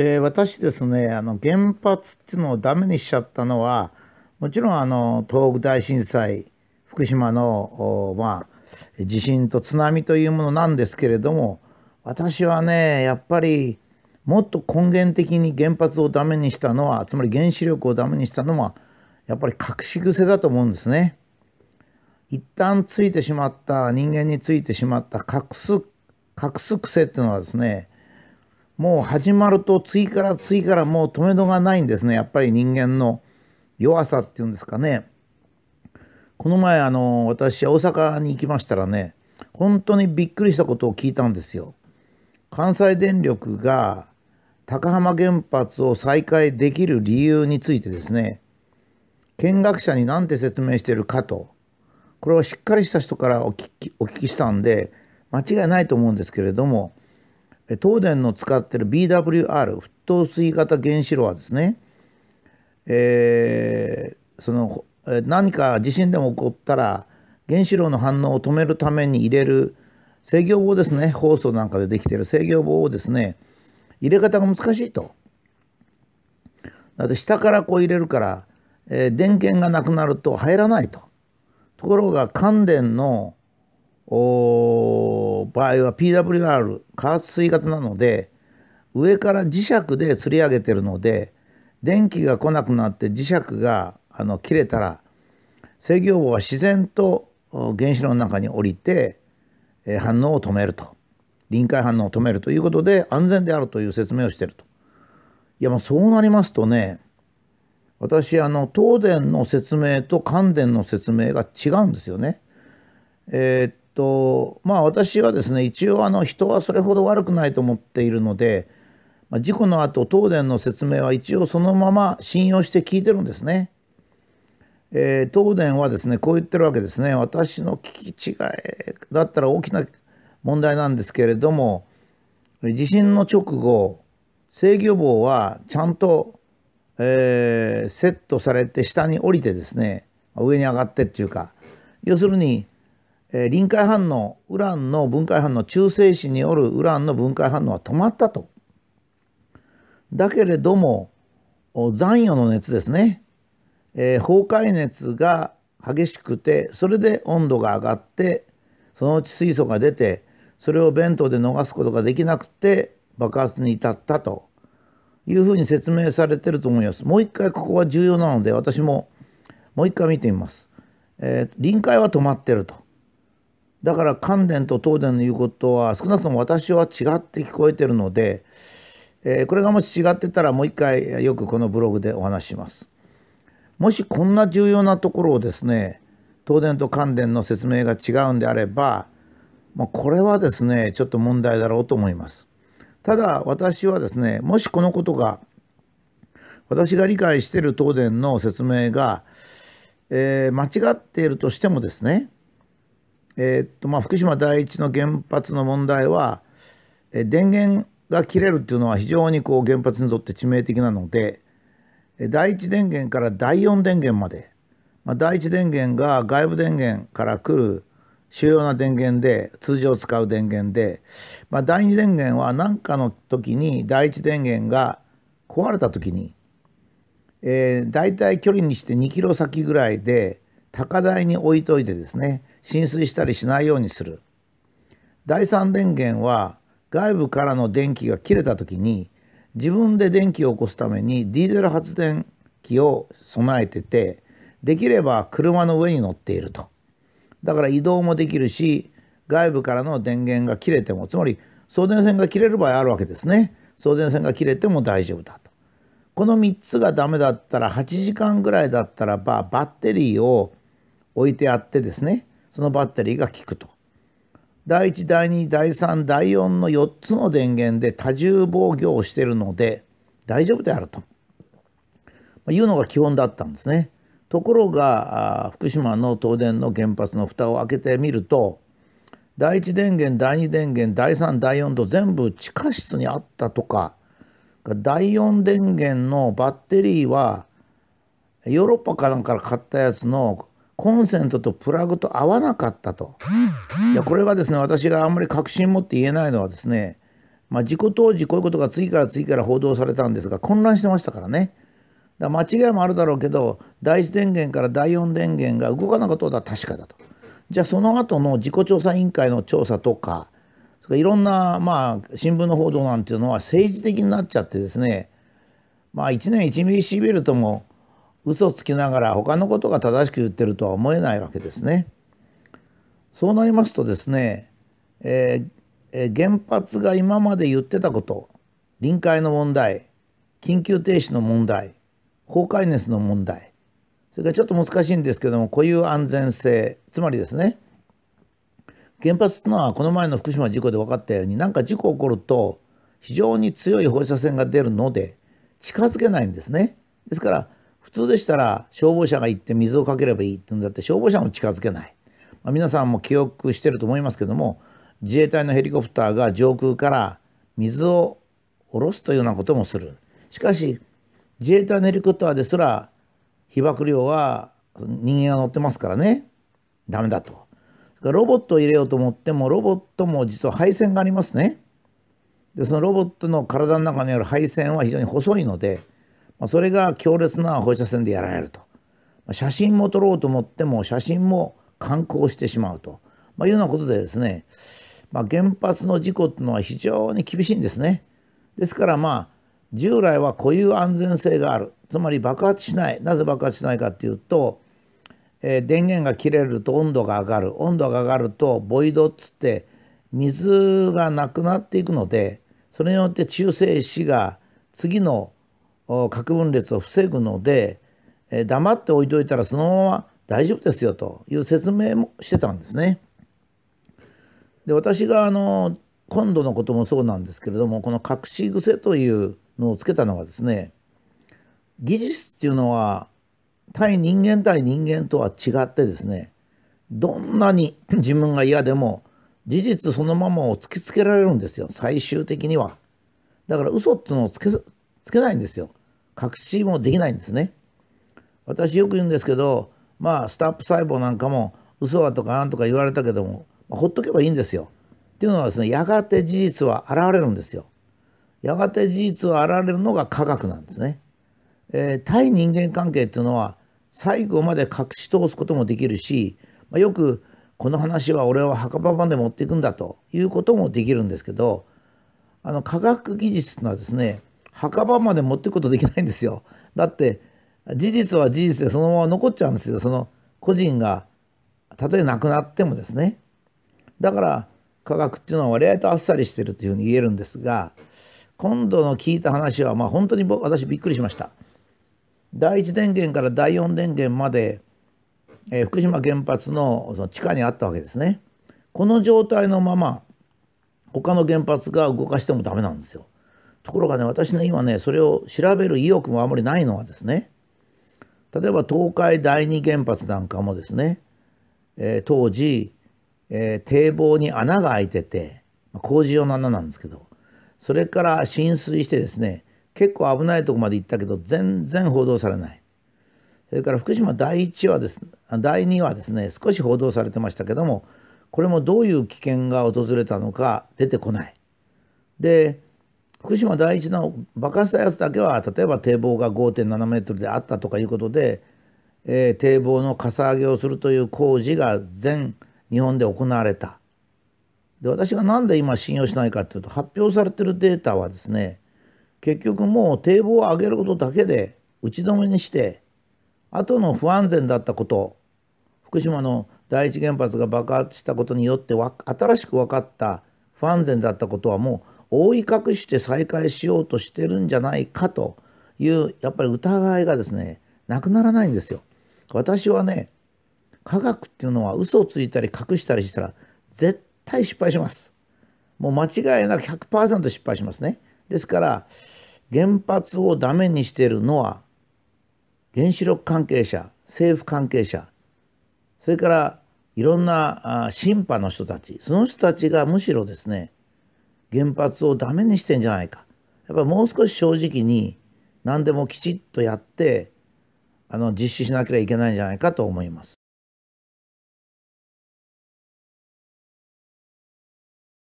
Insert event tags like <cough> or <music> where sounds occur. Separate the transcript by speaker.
Speaker 1: えー、私ですねあの原発っていうのをダメにしちゃったのはもちろんあの東北大震災福島のまあ、地震と津波というものなんですけれども私はねやっぱりもっと根源的に原発をダメにしたのはつまり原子力をダメにしたのはやっぱり隠し癖だと思うんですね。一旦ついてしまった人間についてしまった隠す隠す癖っていうのはですねもう始まると次から次からもう止めどがないんですねやっぱり人間の弱さっていうんですかねこの前あの私大阪に行きましたらね本当にびっくりしたことを聞いたんですよ。関西電力が高浜原発を再開できる理由についてですね見学者に何て説明してるかとこれはしっかりした人からお聞きお聞きしたんで間違いないと思うんですけれども東電の使ってる BWR 沸騰水型原子炉はですね、えー、その何か地震でも起こったら原子炉の反応を止めるために入れる制御棒ですね放送なんかでできてる制御棒をですね入れ方が難しいと。だって下からこう入れるから、えー、電源がなくなると入らないと。ところが乾電のお場合は PWR 加圧水型なので上から磁石で吊り上げてるので電気が来なくなって磁石があの切れたら制御棒は自然と原子炉の中に降りて反応を止めると臨界反応を止めるということで安全であるという説明をしてると。いやまあそうなりますとね私あの東電の説明と関電の説明が違うんですよね。えー、っとまあ私はですね一応あの人はそれほど悪くないと思っているので、まあ、事故の後東電の説明は一応そのまま信用して聞いてるんですね。えー、東電はですねこう言ってるわけですね私の聞き違いだったら大きな問題なんですけれども地震の直後制御棒はちゃんと、えー、セットされて下に降りてですね上に上がってっていうか要するに臨界反応ウランの分解反応中性子によるウランの分解反応は止まったと。だけれども残余の熱ですね、えー、崩壊熱が激しくてそれで温度が上がってそのうち水素が出てそれを弁当で逃すことができなくて爆発に至ったというふうに説明されてると思います。もう一回ここは重要なので私ももう一回見てみます。えー、臨界は止まってると。だから関電と東電の言うことは少なくとも私は違って聞こえてるので、えー、これがもし違ってたらもう一回よくこのブログでお話します。もしこんな重要なところをですね東電と関電の説明が違うんであれば、まあ、これはですねちょっと問題だろうと思います。ただ私はですねもしこのことが私が理解している東電の説明が、えー、間違っているとしてもですねえー、っとまあ、福島第一の原発の問題は、え電源が切れるっていうのは非常にこう原発にとって致命的なので第一電源から第四電源まで、まあ、第一電源が外部電源から来る主要な電源で通常使う電源で、まあ、第二電源は何かの時に第一電源が壊れた時に、えー、大体距離にして2キロ先ぐらいで高台に置いといてですね浸水したりしないようにする第三電源は外部からの電気が切れた時に自分で電気を起こすためにディーゼル発電機を備えててできれば車の上に乗っているとだから移動もできるし外部からの電源が切れてもつまり送電線が切れる場合あるわけですね送電線が切れても大丈夫だとこの3つがダメだったら8時間ぐらいだったらばバッテリーを置いてあってですねそのバッテリーが効くと。第1第2第3第4の4つの電源で多重防御をしてるので大丈夫であると、まいうのが基本だったんですね。ところが福島の東電の原発の蓋を開けてみると第1電源第2電源第3第4と全部地下室にあったとか第4電源のバッテリーはヨーロッパかなんかから買ったやつのコンセントとプラグと合わなかったと。いやこれがですね私があんまり確信持って言えないのはですね、まあ、事故当時こういうことが次から次から報道されたんですが混乱してましたからね。だ間違いもあるだろうけど第1電源から第4電源が動かなかったことは確かだと。じゃあその後の事故調査委員会の調査とかそれからいろんな、まあ、新聞の報道なんていうのは政治的になっちゃってですねまあ1年1ミリシーベルトも嘘つきながら他のことが正しく言ってるとは思えないわけですね。そうなりますとですね、えー、原発が今まで言ってたこと臨界の問題緊急停止の問題崩壊熱の問題それからちょっと難しいんですけども固有安全性つまりですね原発というのはこの前の福島事故で分かったように何か事故起こると非常に強い放射線が出るので近づけないんですね。ですから普通でしたら消防車が行って水をかければいいって言うんだって消防車も近づけない、まあ、皆さんも記憶してると思いますけども自衛隊のヘリコプターが上空から水を下ろすというようなこともするしかし自衛隊のヘリコプターですら被爆量は人間が乗ってますからねダメだとロボットを入れようと思ってもロボットも実は配線がありますねでそのロボットの体の中にある配線は非常に細いのでまあ、それが強烈な放射線でやられると、まあ、写真も撮ろうと思っても写真も観光してしまうと、まあ、いうようなことでですね、まあ、原発の事故っていうのは非常に厳しいんですね。ですからまあ従来は固有安全性があるつまり爆発しないなぜ爆発しないかっていうと、えー、電源が切れると温度が上がる温度が上がるとボイドっつって水がなくなっていくのでそれによって中性子が次の核分裂を防ぐので、え黙って置いといたらそのまま大丈夫ですよという説明もしてたんですね。で私があの今度のこともそうなんですけれどもこの隠し癖というのをつけたのはですね技術っていうのは対人間対人間とは違ってですねどんなに <clears throat> 自分が嫌でも事実そのままを突きつけられるんですよ最終的にはだから嘘っていうのをつけつけないんですよ隠しもできないんですね。私よく言うんですけど、まあ、スタップ細胞なんかも嘘はとかなんとか言われたけども、まあ、ほっとけばいいんですよ。っていうのはですね、やがて事実は現れるんですよ。やがて事実は現れるのが科学なんですね。えー、対人間関係っていうのは最後まで隠し通すこともできるし、まあ、よくこの話は俺は墓場まで持っていくんだということもできるんですけどあの科学技術というのはですね墓場まで持っていくことできないんですよ。だって事実は事実でそのまま残っちゃうんですよ。その個人がたとえ亡くなってもですね。だから科学っていうのは割合とあっさりしてるというふうに言えるんですが今度の聞いた話はまあ本当に私びっくりしました。第1電源から第4電源まで、えー、福島原発のその地下にあったわけですね。この状態のまま他の原発が動かしてもダメなんですよ。ところがね、私の今ね、それを調べる意欲もあまりないのはですね、例えば東海第二原発なんかもですね、えー、当時、えー、堤防に穴が開いてて、工事用の穴なんですけど、それから浸水してですね、結構危ないとこまで行ったけど、全然報道されない。それから福島第1話です、第2話ですね、少し報道されてましたけども、これもどういう危険が訪れたのか出てこない。で、福島第一の爆発したやつだけは例えば堤防が5.7メートルであったとかいうことで、えー、堤防のかさ上げをするという工事が全日本で行われた。で私が何で今信用しないかっていうと発表されてるデータはですね結局もう堤防を上げることだけで打ち止めにして後の不安全だったこと福島の第一原発が爆発したことによって新しく分かった不安全だったことはもう覆い隠して再開しようとしてるんじゃないかというやっぱり疑いがですねなくならないんですよ。私はね科学っていうのは嘘をついたり隠したりしたら絶対失敗します。もう間違いなく100%失敗しますね。ですから原発をダメにしてるのは原子力関係者政府関係者それからいろんな審判の人たちその人たちがむしろですね原発をダメにしてんじゃないかやっぱもう少し正直に何でもきちっとやってあの実施しなければいけないんじゃないかと思います。